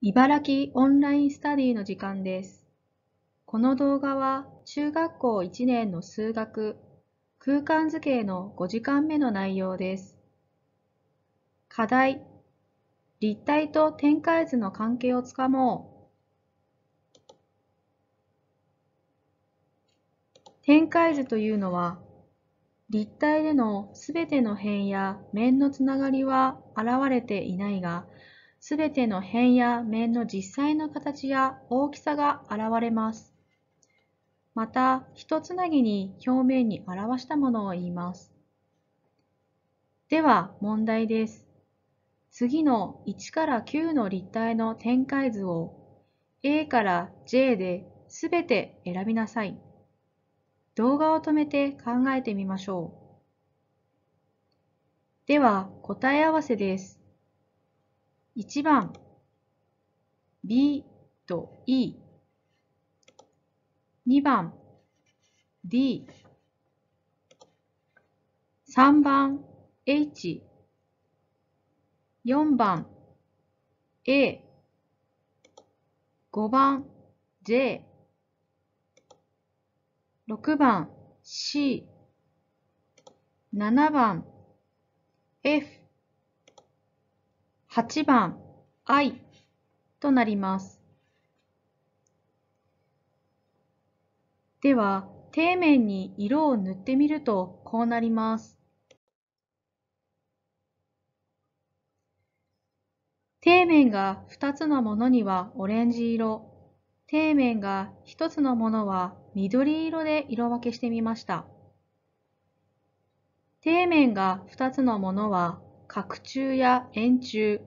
茨城オンラインスタディの時間です。この動画は中学校1年の数学、空間図形の5時間目の内容です。課題、立体と展開図の関係をつかもう。展開図というのは、立体でのすべての辺や面のつながりは現れていないが、すべての辺や面の実際の形や大きさが現れます。また、一つなぎに表面に表したものを言います。では、問題です。次の1から9の立体の展開図を A から J ですべて選びなさい。動画を止めて考えてみましょう。では、答え合わせです。1番 B と E2 番 D3 番 H4 番 A5 番 J6 番 C7 番 F 8番、愛となります。では、底面に色を塗ってみるとこうなります。底面が2つのものにはオレンジ色、底面が1つのものは緑色で色分けしてみました。底面が2つのものは角柱や円柱。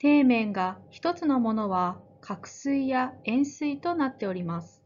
底面が一つのものは角水や円錐となっております。